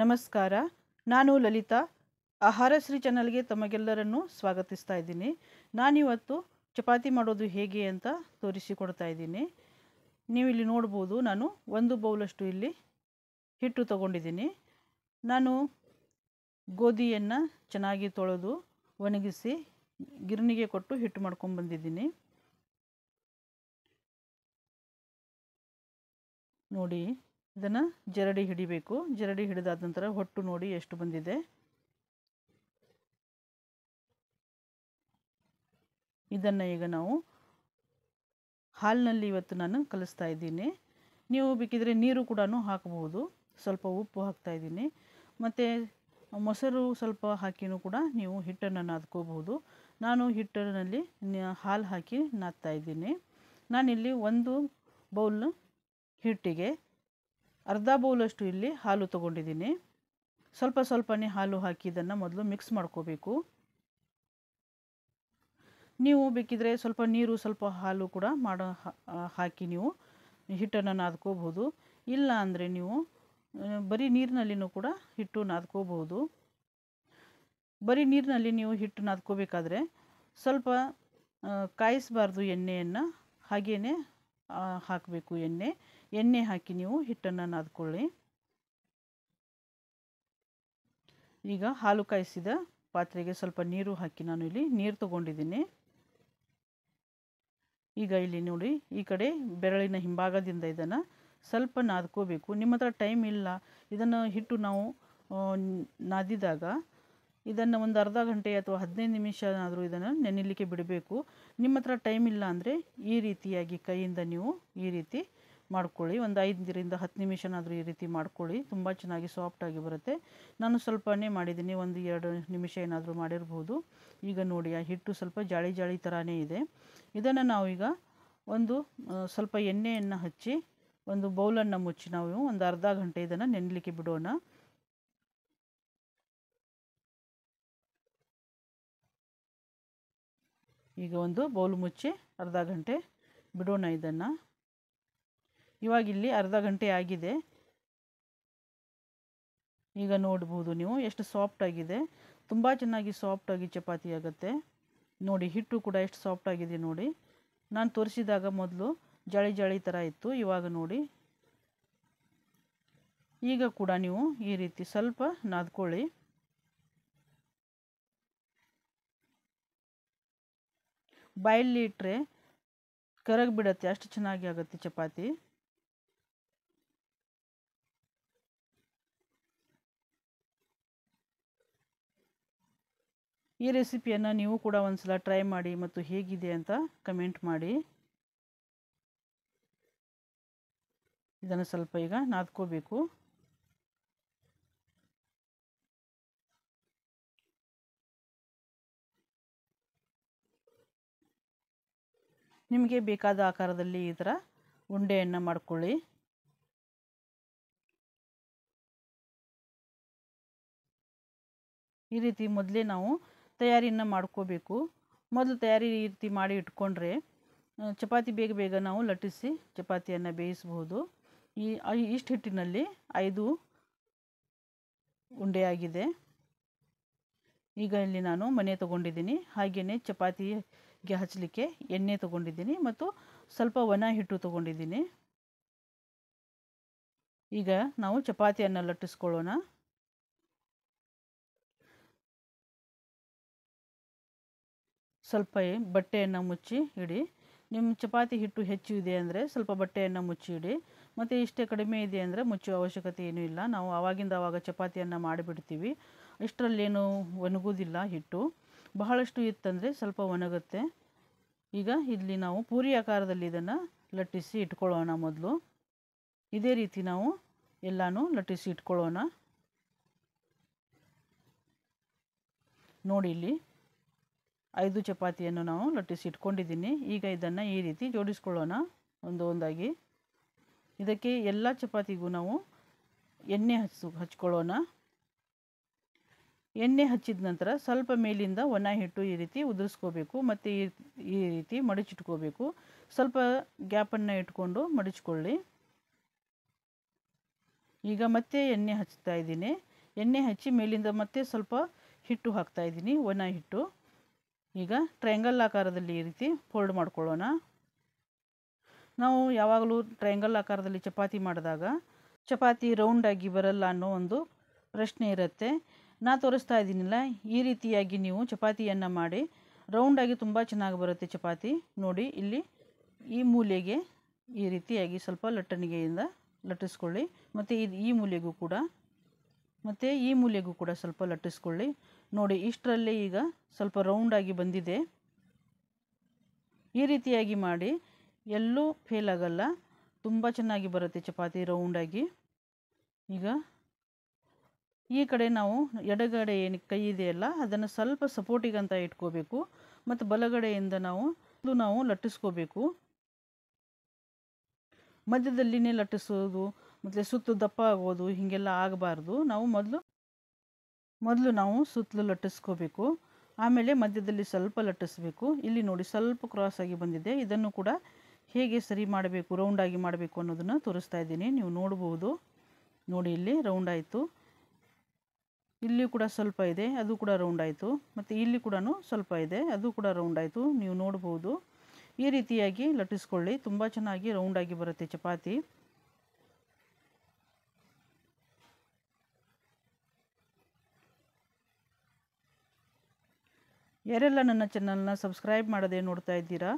ನಮಸ್ಕಾರ ನಾನು ಲಲಿತಾ ಆಹಾರಶ್ರೀ ಚಾನಲ್ಗೆ ತಮಗೆಲ್ಲರನ್ನು ಸ್ವಾಗತಿಸ್ತಾ ಇದ್ದೀನಿ ನಾನಿವತ್ತು ಚಪಾತಿ ಮಾಡೋದು ಹೇಗೆ ಅಂತ ತೋರಿಸಿಕೊಡ್ತಾ ಇದ್ದೀನಿ ನೀವು ಇಲ್ಲಿ ನೋಡ್ಬೋದು ನಾನು ಒಂದು ಬೌಲಷ್ಟು ಇಲ್ಲಿ ಹಿಟ್ಟು ತಗೊಂಡಿದ್ದೀನಿ ನಾನು ಗೋಧಿಯನ್ನು ಚೆನ್ನಾಗಿ ತೊಳೆದು ಒಣಗಿಸಿ ಗಿರಣಿಗೆ ಕೊಟ್ಟು ಹಿಟ್ಟು ಬಂದಿದ್ದೀನಿ ನೋಡಿ ಇದನ್ನು ಜರಡಿ ಹಿಡಿಬೇಕು ಜರಡಿ ಹಿಡಿದಾದ ನಂತರ ಹೊಟ್ಟು ನೋಡಿ ಎಷ್ಟು ಬಂದಿದೆ ಇದನ್ನು ಈಗ ನಾವು ಹಾಲಿನಲ್ಲಿ ಇವತ್ತು ನಾನು ಕಲಿಸ್ತಾ ಇದ್ದೀನಿ ನೀವು ಬೇಕಿದ್ರೆ ನೀರು ಕೂಡ ಹಾಕಬಹುದು ಸ್ವಲ್ಪ ಉಪ್ಪು ಹಾಕ್ತಾ ಇದ್ದೀನಿ ಮತ್ತು ಮೊಸರು ಸ್ವಲ್ಪ ಹಾಕಿನೂ ಕೂಡ ನೀವು ಹಿಟ್ಟನ್ನು ನಾದ್ಕೋಬಹುದು ನಾನು ಹಿಟ್ಟಿನಲ್ಲಿ ಹಾಲು ಹಾಕಿ ನಾದ್ತಾ ಇದ್ದೀನಿ ನಾನಿಲ್ಲಿ ಒಂದು ಬೌಲ್ ಹಿಟ್ಟಿಗೆ ಅರ್ಧ ಬೌಲಷ್ಟು ಇಲ್ಲಿ ಹಾಲು ತೊಗೊಂಡಿದ್ದೀನಿ ಸ್ವಲ್ಪ ಸ್ವಲ್ಪನೇ ಹಾಲು ಹಾಕಿ ಇದನ್ನು ಮೊದಲು ಮಿಕ್ಸ್ ಮಾಡ್ಕೋಬೇಕು ನೀವು ಬೇಕಿದ್ರೆ ಸ್ವಲ್ಪ ನೀರು ಸ್ವಲ್ಪ ಹಾಲು ಕೂಡ ಮಾಡೋ ಹಾಕಿ ನೀವು ಹಿಟ್ಟನ್ನು ನಾದ್ಕೋಬಹುದು ಇಲ್ಲ ಅಂದರೆ ನೀವು ಬರೀ ನೀರಿನಲ್ಲಿನೂ ಕೂಡ ಹಿಟ್ಟು ನಾದ್ಕೋಬೋದು ಬರೀ ನೀರಿನಲ್ಲಿ ನೀವು ಹಿಟ್ಟು ನಾದ್ಕೋಬೇಕಾದ್ರೆ ಸ್ವಲ್ಪ ಕಾಯಿಸಬಾರ್ದು ಎಣ್ಣೆಯನ್ನು ಹಾಗೇ ಹಾಕಬೇಕು ಎಣ್ಣೆ ಎಣ್ಣೆ ಹಾಕಿ ನೀವು ಹಿಟ್ಟನ್ನು ನಾದ್ಕೊಳ್ಳಿ ಈಗ ಹಾಲು ಕಾಯಿಸಿದ ಪಾತ್ರೆಗೆ ಸ್ವಲ್ಪ ನೀರು ಹಾಕಿ ನಾನು ಇಲ್ಲಿ ನೀರು ತಗೊಂಡಿದ್ದೀನಿ ಈಗ ಇಲ್ಲಿ ನೋಡಿ ಈ ಕಡೆ ಬೆರಳಿನ ಹಿಂಭಾಗದಿಂದ ಇದನ್ನು ಸ್ವಲ್ಪ ನಾದ್ಕೋಬೇಕು ನಿಮ್ಮ ಹತ್ರ ಟೈಮ್ ಇಲ್ಲ ಇದನ್ನು ಹಿಟ್ಟು ನಾವು ನಾದಿದಾಗ ಇದನ್ನು ಒಂದು ಅರ್ಧ ಗಂಟೆ ಅಥವಾ ಹದಿನೈದು ನಿಮಿಷ ಆದರೂ ಇದನ್ನು ನೆನಿಲಿಕ್ಕೆ ಬಿಡಬೇಕು ನಿಮ್ಮ ಹತ್ರ ಟೈಮ್ ಇಲ್ಲ ಅಂದರೆ ಈ ರೀತಿಯಾಗಿ ಕೈಯಿಂದ ನೀವು ಈ ರೀತಿ ಮಾಡ್ಕೊಳ್ಳಿ ಒಂದು ಐದರಿಂದ ಹತ್ತು ನಿಮಿಷನಾದರೂ ಈ ರೀತಿ ಮಾಡ್ಕೊಳ್ಳಿ ತುಂಬ ಚೆನ್ನಾಗಿ ಸಾಫ್ಟಾಗಿ ಬರುತ್ತೆ ನಾನು ಸ್ವಲ್ಪನೇ ಮಾಡಿದ್ದೀನಿ ಒಂದು ಎರಡು ನಿಮಿಷ ಏನಾದರೂ ಮಾಡಿರ್ಬೋದು ಈಗ ನೋಡಿ ಆ ಹಿಟ್ಟು ಸ್ವಲ್ಪ ಜಾಳಿ ಜಾಳಿ ಥರನೇ ಇದೆ ಇದನ್ನು ನಾವೀಗ ಒಂದು ಸ್ವಲ್ಪ ಎಣ್ಣೆಯನ್ನು ಹಚ್ಚಿ ಒಂದು ಬೌಲನ್ನು ಮುಚ್ಚಿ ನಾವು ಒಂದು ಅರ್ಧ ಗಂಟೆ ಇದನ್ನು ನೆನಲಿಕ್ಕೆ ಬಿಡೋಣ ಈಗ ಒಂದು ಬೌಲ್ ಮುಚ್ಚಿ ಅರ್ಧ ಗಂಟೆ ಬಿಡೋಣ ಇದನ್ನು ಇವಾಗಿಲ್ಲಿ ಅರ್ಧ ಗಂಟೆ ಆಗಿದೆ ಈಗ ನೋಡ್ಬೋದು ನೀವು ಎಷ್ಟು ಸಾಫ್ಟ್ ಆಗಿದೆ ತುಂಬ ಚೆನ್ನಾಗಿ ಸಾಫ್ಟಾಗಿ ಚಪಾತಿ ಆಗುತ್ತೆ ನೋಡಿ ಹಿಟ್ಟು ಕೂಡ ಎಷ್ಟು ಸಾಫ್ಟ್ ಆಗಿದೆ ನೋಡಿ ನಾನು ತೋರಿಸಿದಾಗ ಮೊದಲು ಜಳಿ ಜಳಿ ಥರ ಇತ್ತು ಇವಾಗ ನೋಡಿ ಈಗ ಕೂಡ ನೀವು ಈ ರೀತಿ ಸ್ವಲ್ಪ ನಾದ್ಕೊಳ್ಳಿ ಬಾಯಲ್ಲಿ ಇಟ್ಟರೆ ಕರಗಿಬಿಡತ್ತೆ ಅಷ್ಟು ಚೆನ್ನಾಗಿ ಆಗುತ್ತೆ ಚಪಾತಿ ಈ ರೆಸಿಪಿಯನ್ನು ನೀವು ಕೂಡ ಒಂದು ಟ್ರೈ ಮಾಡಿ ಮತ್ತು ಹೇಗಿದೆ ಅಂತ ಕಮೆಂಟ್ ಮಾಡಿ ಇದನ್ನು ಸ್ವಲ್ಪ ಈಗ ನಾದ್ಕೋಬೇಕು ನಿಮಗೆ ಬೇಕಾದ ಆಕಾರದಲ್ಲಿ ಈ ಥರ ಉಂಡೆಯನ್ನು ಮಾಡ್ಕೊಳ್ಳಿ ಈ ರೀತಿ ಮೊದಲೇ ನಾವು ತಯಾರಿಯನ್ನು ಮಾಡ್ಕೋಬೇಕು ಮೊದಲು ತಯಾರಿ ರೀತಿ ಮಾಡಿ ಇಟ್ಕೊಂಡ್ರೆ ಚಪಾತಿ ಬೇಗ ಬೇಗ ನಾವು ಲಟ್ಟಿಸಿ ಚಪಾತಿಯನ್ನು ಬೇಯಿಸಬಹುದು ಈ ಇಷ್ಟು ಹಿಟ್ಟಿನಲ್ಲಿ ಐದು ಉಂಡೆಯಾಗಿದೆ ಈಗ ಇಲ್ಲಿ ನಾನು ಮನೆ ತಗೊಂಡಿದ್ದೀನಿ ಹಾಗೆಯೇ ಚಪಾತಿಗೆ ಹಚ್ಚಲಿಕ್ಕೆ ಎಣ್ಣೆ ತಗೊಂಡಿದ್ದೀನಿ ಮತ್ತು ಸ್ವಲ್ಪ ಒಣ ಹಿಟ್ಟು ತಗೊಂಡಿದ್ದೀನಿ ಈಗ ನಾವು ಚಪಾತಿಯನ್ನು ಲಟ್ಟಿಸ್ಕೊಳ್ಳೋಣ ಸ್ವಲ್ಪ ಬಟ್ಟೆಯನ್ನು ಮುಚ್ಚಿ ಇಡಿ ನಿಮ್ಮ ಚಪಾತಿ ಹಿಟ್ಟು ಹೆಚ್ಚು ಇದೆ ಅಂದರೆ ಸ್ವಲ್ಪ ಬಟ್ಟೆಯನ್ನು ಮುಚ್ಚಿ ಇಡಿ ಮತ್ತು ಇಷ್ಟೇ ಕಡಿಮೆ ಇದೆ ಅಂದರೆ ಮುಚ್ಚುವ ಅವಶ್ಯಕತೆ ಏನೂ ಇಲ್ಲ ನಾವು ಆವಾಗಿಂದ ಆವಾಗ ಚಪಾತಿಯನ್ನು ಮಾಡಿಬಿಡ್ತೀವಿ ಇಷ್ಟರಲ್ಲೇನು ಒಣಗೋದಿಲ್ಲ ಹಿಟ್ಟು ಬಹಳಷ್ಟು ಇತ್ತಂದರೆ ಸ್ವಲ್ಪ ಒಣಗುತ್ತೆ ಈಗ ಇಲ್ಲಿ ನಾವು ಪೂರಿ ಆಕಾರದಲ್ಲಿ ಇದನ್ನು ಲಟ್ಟಿಸಿ ಇಟ್ಕೊಳ್ಳೋಣ ಮೊದಲು ಇದೇ ರೀತಿ ನಾವು ಎಲ್ಲನೂ ಲಟ್ಟಿಸಿ ಇಟ್ಕೊಳ್ಳೋಣ ನೋಡಿ ಇಲ್ಲಿ ಐದು ಚಪಾತಿಯನ್ನು ನಾವು ಲಟ್ಟಿಸಿ ಇಟ್ಕೊಂಡಿದ್ದೀನಿ ಈಗ ಇದನ್ನು ಈ ರೀತಿ ಜೋಡಿಸ್ಕೊಳ್ಳೋಣ ಒಂದು ಒಂದಾಗಿ ಇದಕ್ಕೆ ಎಲ್ಲ ಚಪಾತಿಗೂ ನಾವು ಎಣ್ಣೆ ಹಚ್ಚು ಹಚ್ಕೊಳ್ಳೋಣ ಎಣ್ಣೆ ಹಚ್ಚಿದ ನಂತರ ಸ್ವಲ್ಪ ಮೇಲಿಂದ ಒಣ ಹಿಟ್ಟು ಈ ರೀತಿ ಉದುರಿಸ್ಕೋಬೇಕು ಮತ್ತು ಈ ಈ ರೀತಿ ಮಡಚಿಟ್ಕೋಬೇಕು ಸ್ವಲ್ಪ ಗ್ಯಾಪನ್ನು ಇಟ್ಕೊಂಡು ಮಡಚಿಕೊಳ್ಳಿ ಈಗ ಮತ್ತೆ ಎಣ್ಣೆ ಹಚ್ತಾ ಇದ್ದೀನಿ ಎಣ್ಣೆ ಹಚ್ಚಿ ಮೇಲಿಂದ ಮತ್ತೆ ಸ್ವಲ್ಪ ಹಿಟ್ಟು ಹಾಕ್ತಾಯಿದ್ದೀನಿ ಒಣ ಹಿಟ್ಟು ಈಗ ಟ್ರಯಾಂಗಲ್ ಆಕಾರದಲ್ಲಿ ಈ ರೀತಿ ಫೋಲ್ಡ್ ಮಾಡ್ಕೊಳ್ಳೋಣ ನಾವು ಯಾವಾಗಲೂ ಟ್ರಯಾಂಗಲ್ ಆಕಾರದಲ್ಲಿ ಚಪಾತಿ ಮಾಡಿದಾಗ ಚಪಾತಿ ರೌಂಡಾಗಿ ಬರಲ್ಲ ಅನ್ನೋ ಒಂದು ಪ್ರಶ್ನೆ ಇರುತ್ತೆ ನಾ ತೋರಿಸ್ತಾ ಇದ್ದೀನಿಲ್ಲ ಈ ರೀತಿಯಾಗಿ ನೀವು ಚಪಾತಿಯನ್ನು ಮಾಡಿ ರೌಂಡಾಗಿ ತುಂಬ ಚೆನ್ನಾಗಿ ಬರುತ್ತೆ ಚಪಾತಿ ನೋಡಿ ಇಲ್ಲಿ ಈ ಮೂಲೆಗೆ ಈ ರೀತಿಯಾಗಿ ಸ್ವಲ್ಪ ಲಟ್ಟಣಿಗೆಯಿಂದ ಲಟ್ಟಿಸ್ಕೊಳ್ಳಿ ಮತ್ತು ಇದು ಈ ಮೂಲೆಗೂ ಕೂಡ ಮತ್ತು ಈ ಮೂಲೆಗೂ ಕೂಡ ಸ್ವಲ್ಪ ಲಟ್ಟಿಸ್ಕೊಳ್ಳಿ ನೋಡಿ ಇಷ್ಟರಲ್ಲೇ ಈಗ ಸ್ವಲ್ಪ ರೌಂಡಾಗಿ ಬಂದಿದೆ ಈ ರೀತಿಯಾಗಿ ಮಾಡಿ ಎಲ್ಲೂ ಫೇಲ್ ಆಗಲ್ಲ ತುಂಬ ಚೆನ್ನಾಗಿ ಬರುತ್ತೆ ಚಪಾತಿ ರೌಂಡಾಗಿ ಈಗ ಈ ಕಡೆ ನಾವು ಎಡಗಡೆ ಏನು ಕೈ ಇದೆಯಲ್ಲ ಅದನ್ನು ಸ್ವಲ್ಪ ಸಪೋರ್ಟಿಗಂತ ಇಟ್ಕೋಬೇಕು ಮತ್ತು ಬಲಗಡೆಯಿಂದ ನಾವು ನಾವು ಲಟ್ಟಿಸ್ಕೋಬೇಕು ಮಧ್ಯದಲ್ಲಿನೇ ಲಟ್ಟಿಸೋದು ಮತ್ತು ಸುತ್ತು ದಪ್ಪ ಆಗೋದು ಹೀಗೆಲ್ಲ ಆಗಬಾರ್ದು ನಾವು ಮೊದಲು ಮೊದಲು ನಾವು ಸುತ್ತಲೂ ಲಟ್ಟಿಸ್ಕೋಬೇಕು ಆಮೇಲೆ ಮಧ್ಯದಲ್ಲಿ ಸ್ವಲ್ಪ ಲಟ್ಟಿಸ್ಬೇಕು ಇಲ್ಲಿ ನೋಡಿ ಸ್ವಲ್ಪ ಕ್ರಾಸ್ ಆಗಿ ಬಂದಿದೆ ಇದನ್ನು ಕೂಡ ಹೇಗೆ ಸರಿ ಮಾಡಬೇಕು ರೌಂಡಾಗಿ ಮಾಡಬೇಕು ಅನ್ನೋದನ್ನು ತೋರಿಸ್ತಾ ಇದ್ದೀನಿ ನೀವು ನೋಡಬಹುದು ನೋಡಿ ಇಲ್ಲಿ ರೌಂಡ್ ಆಯಿತು ಇಲ್ಲಿ ಕೂಡ ಸ್ವಲ್ಪ ಇದೆ ಅದು ಕೂಡ ರೌಂಡ್ ಆಯಿತು ಮತ್ತು ಇಲ್ಲಿ ಕೂಡ ಸ್ವಲ್ಪ ಇದೆ ಅದು ಕೂಡ ರೌಂಡ್ ಆಯಿತು ನೀವು ನೋಡಬಹುದು ಈ ರೀತಿಯಾಗಿ ಲಟ್ಟಿಸ್ಕೊಳ್ಳಿ ತುಂಬ ಚೆನ್ನಾಗಿ ರೌಂಡಾಗಿ ಬರುತ್ತೆ ಚಪಾತಿ ಯಾರೆಲ್ಲ ನನ್ನ ಚಾನಲ್ನ ಸಬ್ಸ್ಕ್ರೈಬ್ ಮಾಡದೆ ನೋಡ್ತಾ ಇದ್ದೀರಾ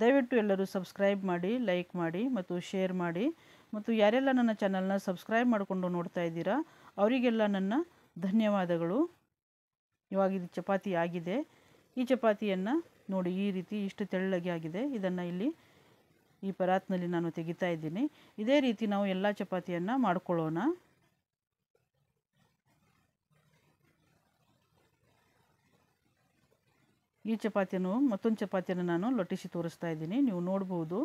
ದಯವಿಟ್ಟು ಎಲ್ಲರೂ ಸಬ್ಸ್ಕ್ರೈಬ್ ಮಾಡಿ ಲೈಕ್ ಮಾಡಿ ಮತ್ತು ಶೇರ್ ಮಾಡಿ ಮತ್ತು ಯಾರೆಲ್ಲ ನನ್ನ ಚಾನಲ್ನ ಸಬ್ಸ್ಕ್ರೈಬ್ ಮಾಡಿಕೊಂಡು ನೋಡ್ತಾ ಇದ್ದೀರಾ ಅವರಿಗೆಲ್ಲ ನನ್ನ ಧನ್ಯವಾದಗಳು ಇವಾಗ ಇದು ಚಪಾತಿ ಆಗಿದೆ ಈ ಚಪಾತಿಯನ್ನು ನೋಡಿ ಈ ರೀತಿ ಇಷ್ಟು ತೆಳ್ಳಗೆ ಆಗಿದೆ ಇದನ್ನು ಇಲ್ಲಿ ಈ ಪರಾತ್ನಲ್ಲಿ ನಾನು ತೆಗಿತಾ ಇದ್ದೀನಿ ಇದೇ ರೀತಿ ನಾವು ಎಲ್ಲ ಚಪಾತಿಯನ್ನು ಮಾಡ್ಕೊಳ್ಳೋಣ ಈ ಚಪಾತಿಯನ್ನು ಮತ್ತೊಂದು ಚಪಾತಿಯನ್ನು ನಾನು ಲೊಟ್ಟಿಸಿ ತೋರಿಸ್ತಾ ಇದ್ದೀನಿ ನೀವು ನೋಡ್ಬೋದು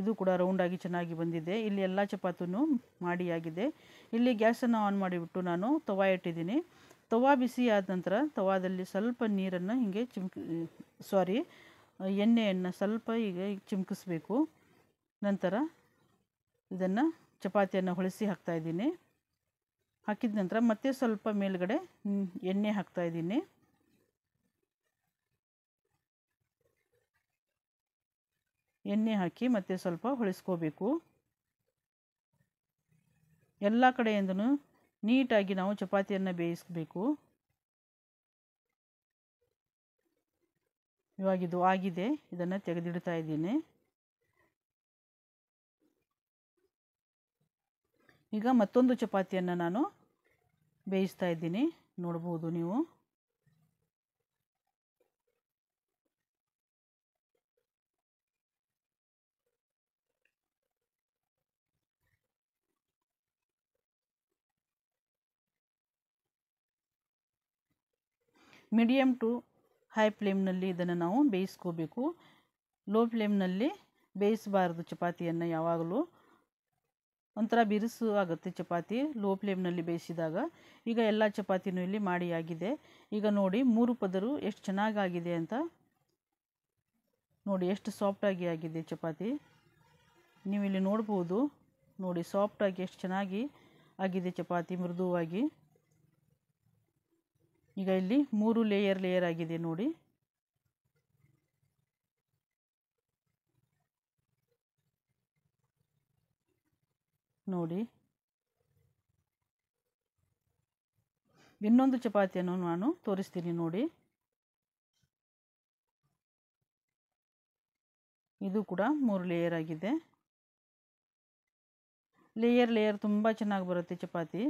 ಇದು ಕೂಡ ರೌಂಡಾಗಿ ಚೆನ್ನಾಗಿ ಬಂದಿದೆ ಇಲ್ಲಿ ಎಲ್ಲ ಚಪಾತಿನೂ ಮಾಡಿಯಾಗಿದೆ ಇಲ್ಲಿ ಗ್ಯಾಸನ್ನು ಆನ್ ಮಾಡಿಬಿಟ್ಟು ನಾನು ತವಾ ಇಟ್ಟಿದ್ದೀನಿ ತವಾ ಬಿಸಿ ಆದ ನಂತರ ತವಾದಲ್ಲಿ ಸ್ವಲ್ಪ ನೀರನ್ನು ಹೀಗೆ ಚಿಮ್ಕ್ ಸಾರಿ ಎಣ್ಣೆಯನ್ನು ಸ್ವಲ್ಪ ಈಗ ಚಿಮ್ಕಿಸ್ಬೇಕು ನಂತರ ಇದನ್ನು ಚಪಾತಿಯನ್ನು ಹೊಳಿಸಿ ಹಾಕ್ತಾಯಿದ್ದೀನಿ ಹಾಕಿದ ನಂತರ ಮತ್ತೆ ಸ್ವಲ್ಪ ಮೇಲುಗಡೆ ಎಣ್ಣೆ ಹಾಕ್ತಾಯಿದ್ದೀನಿ ಎಣ್ಣೆ ಹಾಕಿ ಮತ್ತೆ ಸ್ವಲ್ಪ ಹೊಳಿಸ್ಕೋಬೇಕು ಎಲ್ಲ ಕಡೆಯಿಂದನೂ ನೀಟಾಗಿ ನಾವು ಚಪಾತಿಯನ್ನು ಬೇಯಿಸಬೇಕು ಇವಾಗಿದು ಆಗಿದೆ ಇದನ್ನು ತೆಗೆದಿಡ್ತಾ ಇದ್ದೀನಿ ಈಗ ಮತ್ತೊಂದು ಚಪಾತಿಯನ್ನು ನಾನು ಬೇಯಿಸ್ತಾ ಇದ್ದೀನಿ ನೋಡ್ಬೋದು ನೀವು ಮೀಡಿಯಮ್ ಟು ಹೈ ಫ್ಲೇಮ್ನಲ್ಲಿ ಇದನ್ನು ನಾವು ಬೇಯಿಸ್ಕೋಬೇಕು ಲೋ ಫ್ಲೇಮ್ನಲ್ಲಿ ಬೇಯಿಸಬಾರದು ಚಪಾತಿಯನ್ನು ಯಾವಾಗಲೂ ಒಂಥರ ಬಿರುಸು ಆಗುತ್ತೆ ಚಪಾತಿ ಲೋ ಫ್ಲೇಮ್ನಲ್ಲಿ ಬೇಯಿಸಿದಾಗ ಈಗ ಎಲ್ಲ ಚಪಾತಿನೂ ಇಲ್ಲಿ ಮಾಡಿ ಆಗಿದೆ ಈಗ ನೋಡಿ ಮೂರು ಪದರು ಎಷ್ಟು ಚೆನ್ನಾಗಾಗಿದೆ ಅಂತ ನೋಡಿ ಎಷ್ಟು ಸಾಫ್ಟಾಗಿ ಆಗಿದೆ ಚಪಾತಿ ನೀವು ಇಲ್ಲಿ ನೋಡ್ಬೋದು ನೋಡಿ ಸಾಫ್ಟಾಗಿ ಎಷ್ಟು ಚೆನ್ನಾಗಿ ಆಗಿದೆ ಚಪಾತಿ ಮೃದುವಾಗಿ ಈಗ ಇಲ್ಲಿ ಮೂರು ಲೇಯರ್ ಲೇಯರ್ ಆಗಿದೆ ನೋಡಿ ನೋಡಿ ಇನ್ನೊಂದು ಚಪಾತಿಯನ್ನು ನಾನು ತೋರಿಸ್ತೀನಿ ನೋಡಿ ಇದು ಕೂಡ ಮೂರು ಲೇಯರ್ ಆಗಿದೆ ಲೇಯರ್ ಲೇಯರ್ ತುಂಬ ಚೆನ್ನಾಗಿ ಬರುತ್ತೆ ಚಪಾತಿ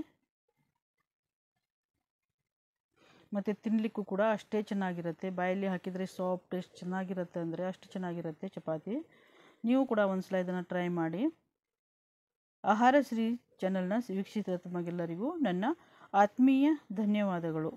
ಮತ್ತು ತಿನ್ನಲಿಕ್ಕೂ ಕೂಡ ಅಷ್ಟೇ ಚೆನ್ನಾಗಿರುತ್ತೆ ಬಾಯಲ್ಲಿ ಹಾಕಿದರೆ ಸಾಫ್ಟ್ ಎಷ್ಟು ಚೆನ್ನಾಗಿರುತ್ತೆ ಅಂದರೆ ಅಷ್ಟು ಚೆನ್ನಾಗಿರುತ್ತೆ ಚಪಾತಿ ನೀವು ಕೂಡ ಒಂದ್ಸಲ ಇದನ್ನು ಟ್ರೈ ಮಾಡಿ ಆಹಾರ ಶ್ರೀ ಚಾನಲ್ನ ವೀಕ್ಷಿಸಿದ ತಮಗೆಲ್ಲರಿಗೂ ನನ್ನ ಆತ್ಮೀಯ ಧನ್ಯವಾದಗಳು